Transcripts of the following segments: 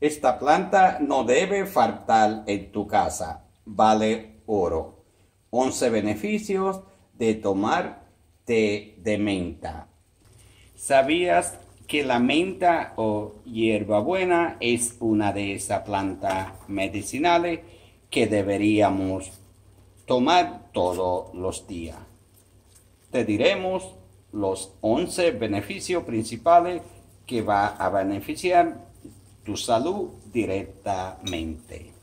Esta planta no debe faltar en tu casa. Vale oro. 11 beneficios de tomar té de menta. ¿Sabías que la menta o hierbabuena es una de esas plantas medicinales que deberíamos tomar todos los días? Te diremos los 11 beneficios principales que va a beneficiar tu salud directamente.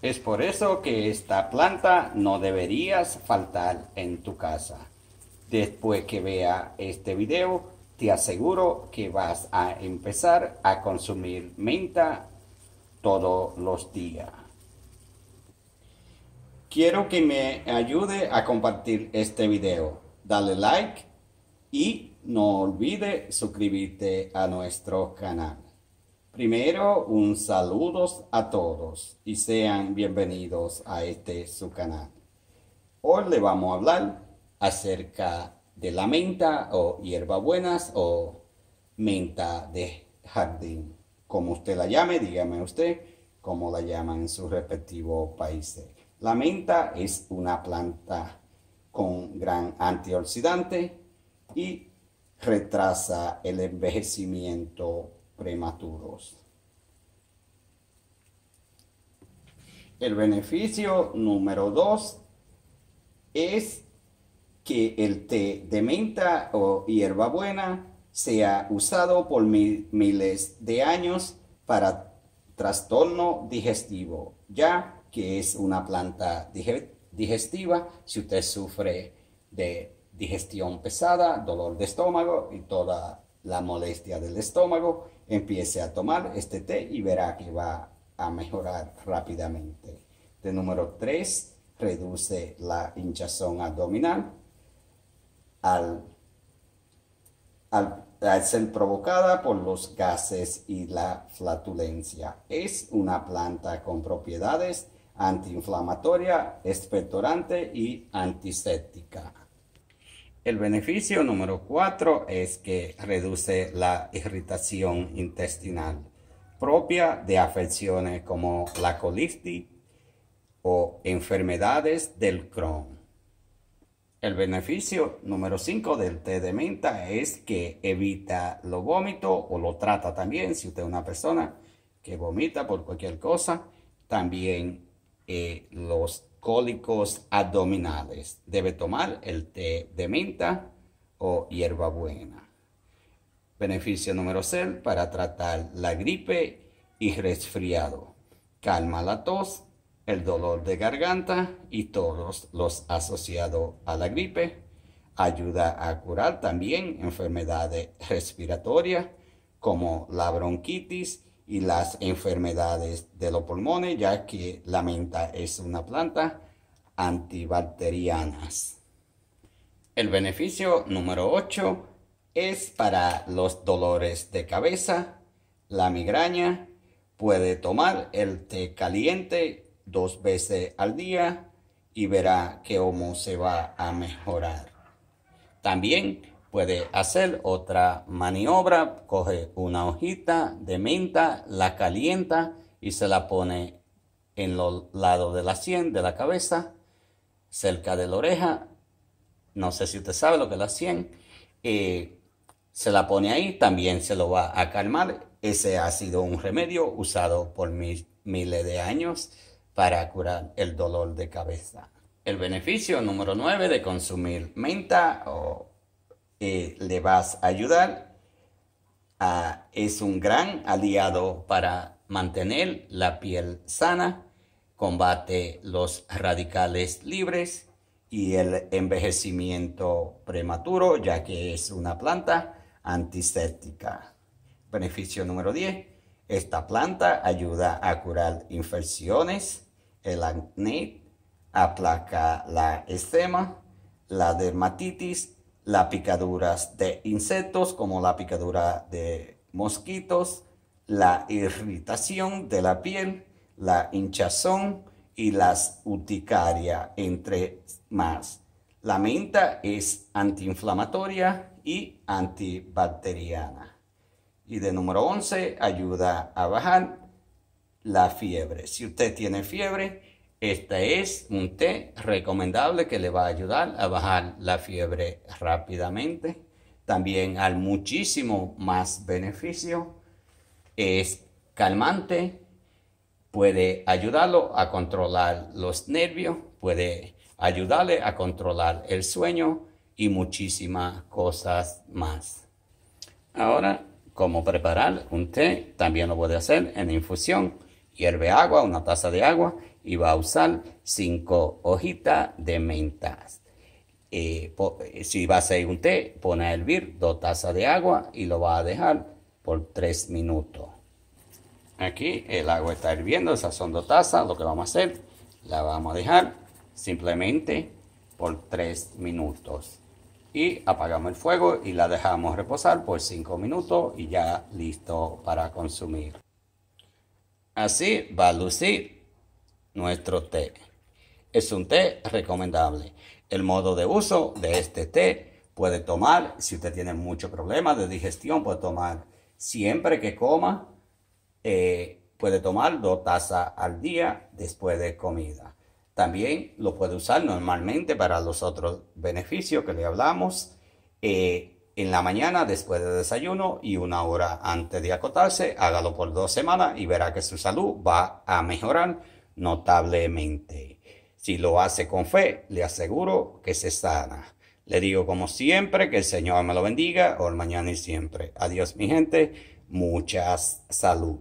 Es por eso que esta planta no deberías faltar en tu casa. Después que vea este video, te aseguro que vas a empezar a consumir menta todos los días. Quiero que me ayude a compartir este video. Dale like y no olvides suscribirte a nuestro canal. Primero, un saludos a todos y sean bienvenidos a este su canal. Hoy le vamos a hablar acerca de la menta o hierbabuenas o menta de jardín. Como usted la llame, dígame usted cómo la llaman en sus respectivos países. La menta es una planta con gran antioxidante y retrasa el envejecimiento prematuros. El beneficio número dos es que el té de menta o hierbabuena sea usado por miles de años para trastorno digestivo, ya que es una planta digestiva si usted sufre de digestión pesada, dolor de estómago y toda la molestia del estómago, empiece a tomar este té y verá que va a mejorar rápidamente. De número 3, reduce la hinchazón abdominal al, ser provocada por los gases y la flatulencia. Es una planta con propiedades antiinflamatoria, expectorante y antiséptica. El beneficio número cuatro es que reduce la irritación intestinal propia de afecciones como la colitis o enfermedades del Crohn. El beneficio número 5 del té de menta es que evita los vómitos o lo trata también. Si usted es una persona que vomita por cualquier cosa, también eh, los cólicos abdominales. Debe tomar el té de menta o hierbabuena. Beneficio número 6 para tratar la gripe y resfriado. Calma la tos, el dolor de garganta y todos los asociados a la gripe. Ayuda a curar también enfermedades respiratorias como la bronquitis y las enfermedades de los pulmones, ya que la menta es una planta antibacteriana. El beneficio número 8 es para los dolores de cabeza, la migraña. Puede tomar el té caliente dos veces al día y verá que cómo se va a mejorar. También puede hacer otra maniobra, coge una hojita de menta, la calienta y se la pone en los lados de la sien, de la cabeza, cerca de la oreja. No sé si usted sabe lo que es la sien. Eh, se la pone ahí, también se lo va a calmar. Ese ha sido un remedio usado por miles de años para curar el dolor de cabeza. El beneficio número 9 de consumir menta o le vas a ayudar. es un gran aliado para mantener la piel sana, combate los radicales libres y el envejecimiento prematuro, ya que es una planta antiséptica. Beneficio número 10. Esta planta ayuda a curar infecciones, el acné, aplaca la eczema, la dermatitis las picaduras de insectos como la picadura de mosquitos, la irritación de la piel, la hinchazón y las urticaria, entre más. La menta es antiinflamatoria y antibacteriana. Y de número 11, ayuda a bajar la fiebre. Si usted tiene fiebre, este es un té recomendable que le va a ayudar a bajar la fiebre rápidamente. También al muchísimo más beneficio. Es calmante, puede ayudarlo a controlar los nervios, puede ayudarle a controlar el sueño y muchísimas cosas más. Ahora, cómo preparar un té, también lo puede hacer en infusión Hierve agua, una taza de agua y va a usar cinco hojitas de mentas. Eh, eh, si va a ser un té, pone a hervir dos tazas de agua y lo va a dejar por tres minutos. Aquí el agua está hirviendo, esas son dos tazas, lo que vamos a hacer, la vamos a dejar simplemente por tres minutos. Y apagamos el fuego y la dejamos reposar por cinco minutos y ya listo para consumir. Así va a lucir nuestro té. Es un té recomendable. El modo de uso de este té puede tomar, si usted tiene muchos problemas de digestión, puede tomar siempre que coma, eh, puede tomar dos tazas al día después de comida. También lo puede usar normalmente para los otros beneficios que le hablamos. Eh, en la mañana después del desayuno y una hora antes de acotarse. Hágalo por dos semanas y verá que su salud va a mejorar notablemente. Si lo hace con fe, le aseguro que se sana. Le digo como siempre que el Señor me lo bendiga, hoy, mañana y siempre. Adiós mi gente, muchas salud.